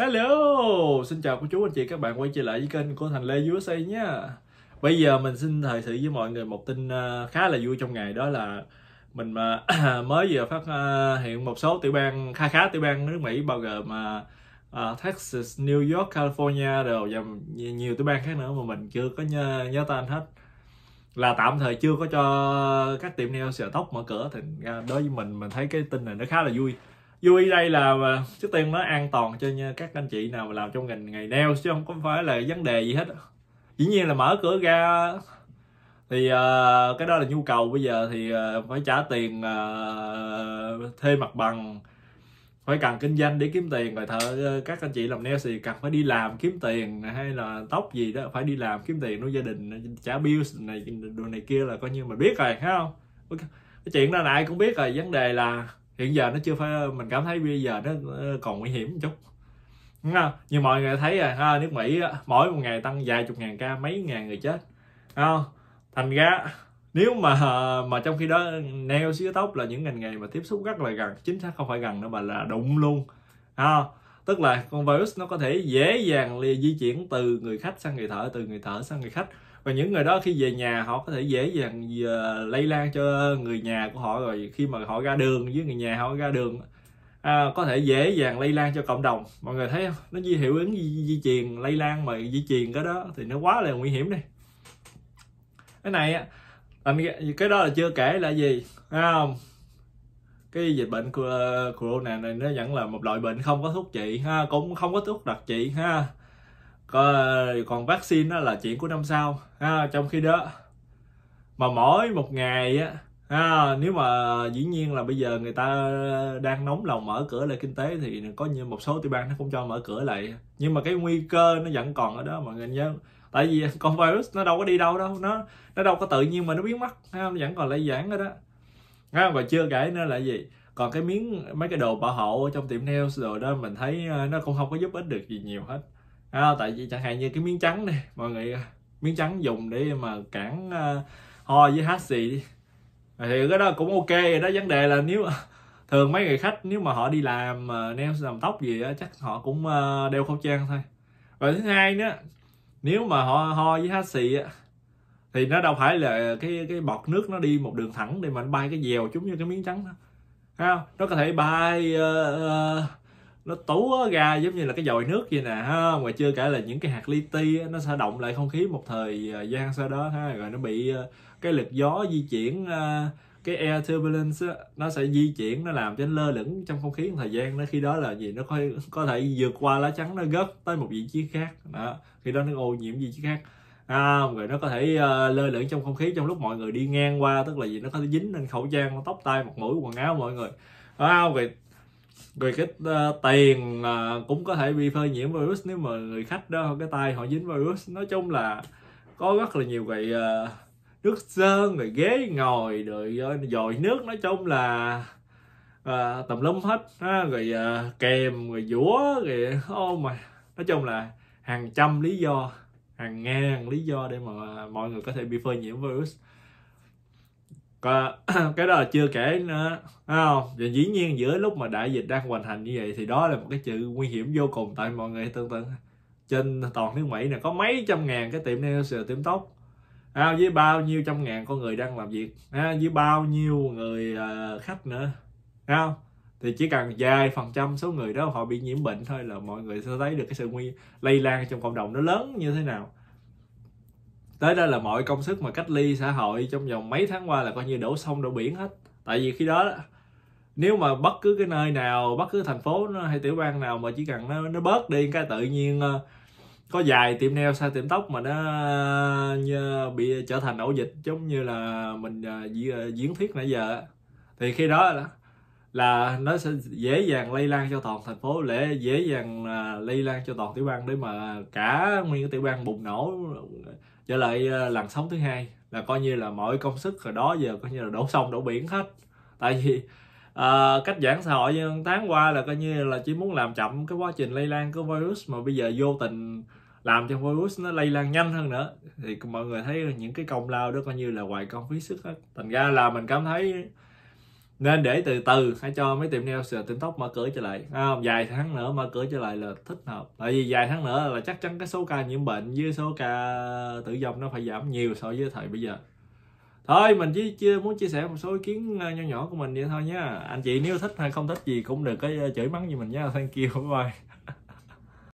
Hello, xin chào cô chú anh chị các bạn quay trở lại với kênh của Thành Lê USA nhé Bây giờ mình xin thời sự với mọi người một tin à, khá là vui trong ngày đó là mình mà mới vừa phát à, hiện một số tiểu bang khá khá tiểu bang nước Mỹ bao gồm mà uh, à, Texas, New York, California đều và nhiều tiểu bang khác nữa mà mình chưa có nhớ, nhớ tên hết là tạm thời chưa có cho các tiệm nail sờ tóc mở cửa thì đối với mình mình thấy cái tin này nó khá là vui vui đây là à, trước tiên nó an toàn cho các anh chị nào mà làm trong ngành ngày neo chứ không có phải là vấn đề gì hết dĩ nhiên là mở cửa ra thì uh, cái đó là nhu cầu bây giờ thì uh, phải trả tiền uh, thuê mặt bằng phải cần kinh doanh để kiếm tiền rồi thợ ờ, các anh chị làm neo thì cần phải đi làm kiếm tiền hay là tóc gì đó phải đi làm kiếm tiền nuôi gia đình ờ, trả bills này đồ này kia là coi như mà biết rồi thấy không cái chuyện đó lại cũng biết rồi vấn đề là hiện giờ nó chưa phải mình cảm thấy bây giờ nó ờ, còn nguy hiểm một chút như mọi người thấy à nước mỹ mỗi một ngày tăng vài chục ngàn ca mấy ngàn người chết thành ra nếu mà ờ, mà trong khi đó neo xíu tốc là những ngành nghề mà tiếp xúc rất là gần chính xác không phải gần nữa mà là đụng luôn tức là con virus nó có thể dễ dàng di chuyển từ người khách sang người thở từ người thở sang người khách và những người đó khi về nhà họ có thể dễ dàng ờ, lây lan cho người nhà của họ rồi khi mà họ ra đường với người nhà họ ra đường à, có thể dễ dàng lây lan cho cộng đồng mọi người thấy không nó di hiệu ứng di, di truyền lây lan mà di truyền cái đó thì nó quá là nguy hiểm đi cái này cái đó là chưa kể là gì không cái dịch bệnh corona này nó vẫn là một loại bệnh không có thuốc trị ha cũng không có thuốc đặc trị ha còn, vaccine đó là chuyện của năm sau ha trong khi đó mà mỗi một ngày á ha nếu mà dĩ nhiên là bây giờ người ta đang nóng lòng mở cửa lại kinh tế thì có như một số tiểu bang nó cũng cho mở cửa lại nhưng mà cái nguy cơ nó vẫn còn ở đó mọi người nhớ tại vì con virus nó đâu có đi đâu đâu nó nó đâu có tự nhiên mà nó biến mất ha nó vẫn còn lây giảng ở đó ha, và chưa kể nữa là gì còn cái miếng mấy cái đồ bảo hộ ở trong tiệm nail rồi đó mình thấy ờ, nó cũng không có giúp ích được gì nhiều hết ha, tại vì chẳng hạn như cái miếng trắng này mọi người ờ, miếng trắng dùng để mà cản uh, ho với hát xì thì cái đó cũng ok đó vấn đề là nếu thường mấy người khách nếu mà họ đi làm uh, nail làm tóc gì đó, chắc họ cũng uh, đeo khẩu trang thôi và thứ hai nữa nếu mà họ ho với hát xì thì nó đâu phải là cái cái bọt nước nó đi một đường thẳng để mà nó bay cái dèo chúng như cái miếng trắng đó Thấy không nó có thể bay uh, uh, nó tú ra giống như là cái dòi nước vậy nè ha mà chưa kể là những cái hạt li ti nó sẽ động lại không khí một thời ờ, gian sau đó ha rồi nó bị cái lực gió di chuyển cái air turbulence nó sẽ di chuyển nó làm cho nó lơ lửng trong không khí một thời gian nó khi đó là gì nó có có thể vượt qua lá trắng nó gớt tới một vị trí khác đó khi đó nó ô nhiễm vị trí khác à, rồi nó có thể uh, lơ lửng trong không khí trong lúc mọi người đi ngang qua tức là gì nó có thể dính lên khẩu trang tóc tai mặt mũi quần áo mọi người à, rồi rồi cái uh, tiền uh, cũng có thể bị phơi nhiễm virus nếu mà người khách đó cái tay họ dính virus nói chung là có rất là nhiều vậy uh, nước sơn rồi ghế ngồi rồi dội nước nói chung là uh, tầm lum hết ha, rồi uh, kèm rồi dũa rồi ô oh mà nói chung là hàng trăm lý do hàng ngàn lý do để mà mọi người có thể bị phơi nhiễm virus còn cái đó là chưa kể nữa đúng không và dĩ nhiên giữa lúc mà đại dịch đang hoành hành như vậy thì đó là một cái chữ nguy hiểm vô cùng tại mọi người tương tự trên toàn nước mỹ này có mấy trăm ngàn cái tiệm nail sửa tiệm tóc à, với bao nhiêu trăm ngàn con người đang làm việc à, với bao nhiêu người uh, khách nữa đúng không thì chỉ cần vài phần trăm số người đó họ bị nhiễm bệnh thôi là mọi người sẽ thấy được cái sự nguy lây lan trong cộng đồng nó lớn như thế nào tới đó là mọi công sức mà cách ly xã hội trong vòng mấy tháng qua là coi như đổ sông đổ biển hết tại vì khi đó nếu mà bất cứ cái nơi nào bất cứ thành phố hay tiểu bang nào mà chỉ cần nó nó bớt đi cái tự nhiên ờ, có dài tiệm nail xa tiệm tóc mà nó như, bị trở thành ổ dịch giống như là mình ờ, ờ, diễn thuyết nãy giờ thì khi đó là là nó sẽ dễ dàng lây lan cho toàn thành phố để dễ dàng uh, lây lan cho toàn tiểu bang để mà cả nguyên cái tiểu bang bùng nổ trở lại uh, làn sóng thứ hai là coi như là mọi công sức hồi đó giờ coi như là đổ sông đổ biển hết tại vì uh, cách giảng xã hội tháng qua là coi như là chỉ muốn làm chậm cái quá trình lây lan của virus mà bây giờ vô tình làm cho virus nó lây lan nhanh hơn nữa thì mọi người thấy những cái công lao đó coi như là hoài công phí sức hết thành ra là mình cảm thấy nên để từ từ hãy cho mấy tiệm nail sửa tóc mở cửa trở lại à, vài tháng nữa mở cửa trở lại là thích hợp tại vì vài tháng nữa là chắc chắn cái số ca nhiễm bệnh với số ca tử vong nó phải giảm nhiều so với thời bây giờ thôi mình chỉ chưa muốn chia sẻ một số ý kiến ờ, nhỏ nhỏ của mình vậy thôi nhé anh chị nếu thích hay không thích gì cũng được cái ờ, chửi mắng gì mình nhé thank you bye bye